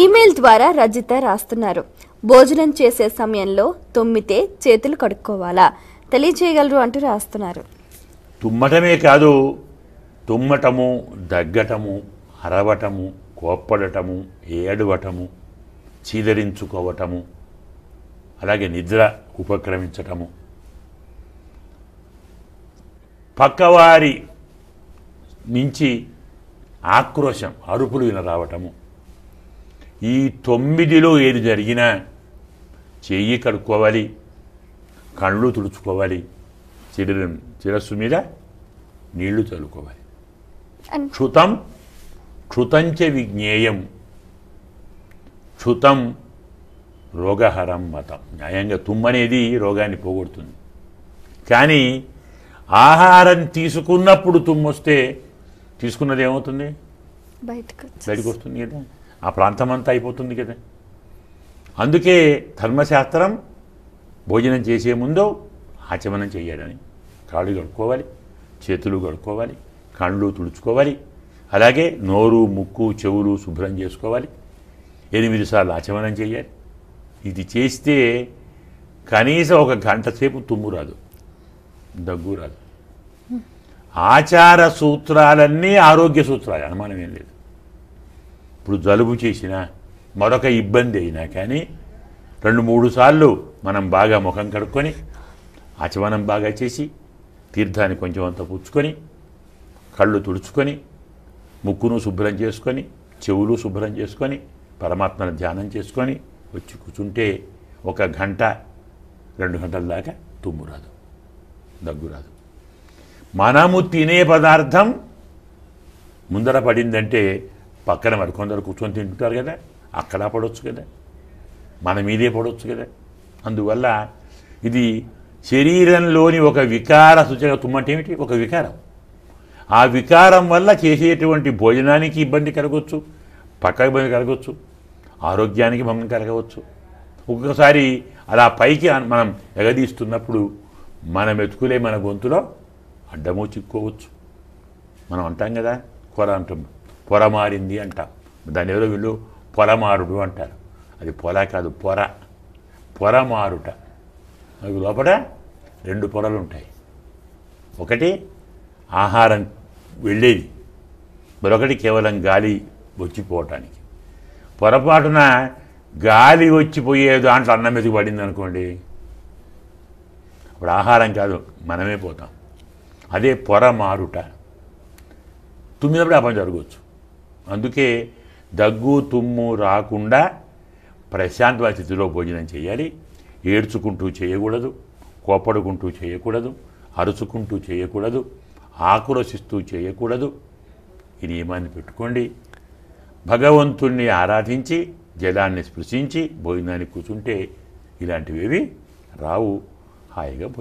email ద్వారా రజిత రాస్తున్నారు భోజనం చేసే సమయంలో తుమ్మితే చేతులు కడుక్కోవాలా తెలియచేయగలరు అంటూ రాస్తున్నారు తుమ్మటమే కాదు తుమ్మటము దగ్గటము అరవటము కోప్పడటము ఏడవటము చీదరించుకోవటము అలాగే నిద్ర ఉపక్రమించటము పక్కవారి నుంచి ఆక్రోశం అరుపులు వినరావటము ఈ తొమ్మిదిలో ఏది జరిగినా చెయ్యి కడుక్కోవాలి కళ్ళు తుడుచుకోవాలి శరీరం శిరస్సు మీద నీళ్లు చల్లుకోవాలి క్షుతం క్షుతంచ విజ్ఞేయం క్షుతం రోగహరం మతం న్యాయంగా తుమ్మనేది రోగాన్ని పోగొడుతుంది కానీ ఆహారం తీసుకున్నప్పుడు తుమ్మొస్తే తీసుకున్నది ఏమవుతుంది బయటకు వస్తుంది కదా ఆ ప్రాంతం అంతా అయిపోతుంది కదా అందుకే ధర్మశాస్త్రం భోజనం చేసే ముందు ఆచమనం చేయాలని కాళ్ళు కడుక్కోవాలి చేతులు కడుక్కోవాలి కళ్ళు తుడుచుకోవాలి అలాగే నోరు ముక్కు చెవులు శుభ్రం చేసుకోవాలి ఎనిమిది సార్లు ఆచమనం చేయాలి ఇది చేస్తే కనీసం ఒక గంట సేపు తుమ్ము రాదు దగ్గు రాదు ఆచార సూత్రాలన్నీ ఆరోగ్య సూత్రాలు అనుమానం ఏం లేదు ఇప్పుడు జలుబు చేసిన మరొక ఇబ్బంది అయినా కానీ రెండు మూడు సార్లు మనం బాగా ముఖం కడుక్కొని ఆచమనం బాగా చేసి తీర్థాన్ని కొంచెం అంత పుచ్చుకొని కళ్ళు తుడుచుకొని ముక్కును శుభ్రం చేసుకొని చెవులు శుభ్రం చేసుకొని పరమాత్మను ధ్యానం చేసుకొని వచ్చి కూర్చుంటే ఒక గంట రెండు గంటల దాకా తుమ్ము రాదు దగ్గు రాదు మనము తినే పదార్థం ముందర పడిందంటే పక్కన మరికొందరు కూర్చొని తింటుంటారు కదా అక్కడ పడవచ్చు కదా మన మీదే పడవచ్చు కదా అందువల్ల ఇది శరీరంలోని ఒక వికార సూచన తుమ్మంటే ఏమిటి ఒక వికారం ఆ వికారం వల్ల చేసేటువంటి భోజనానికి ఇబ్బంది కలగవచ్చు పక్క ఇబ్బంది కలగవచ్చు ఆరోగ్యానికి భంగం కలగవచ్చు ఒక్కొక్కసారి అలా పైకి మనం ఎగదీస్తున్నప్పుడు మన మెతుకులే మన గొంతులో అడ్డము చిక్కోవచ్చు మనం అంటాం కదా కూర అంటున్నాం పొరమారింది అంటాం దాని ఎవరో వీళ్ళు పొరమారుడు అంటారు అది పొల కాదు పొర పొరమారుట అవి లోపల రెండు పొరలు ఉంటాయి ఒకటి ఆహారం వెళ్ళేది మరొకటి కేవలం గాలి వచ్చిపోవటానికి పొరపాటున గాలి వచ్చిపోయే దాంట్లో అన్నం మీదకి పడింది అనుకోండి అప్పుడు ఆహారం కాదు మనమే పోతాం అదే పొర మారుట తుమ్మినప్పుడు ఆ పని జరగవచ్చు అందుకే దగ్గు తుమ్ము రాకుండా ప్రశాంతమైన స్థితిలో భోజనం చేయాలి ఏడ్చుకుంటూ చేయకూడదు కోపడుకుంటూ చేయకూడదు అరుచుకుంటూ చేయకూడదు ఆక్రోశిస్తూ చేయకూడదు ఈ నియమాన్ని పెట్టుకోండి భగవంతుణ్ణి ఆరాధించి జలాన్ని స్పృశించి భోజనాన్ని కూర్చుంటే ఇలాంటివేవి రావు హాయిగా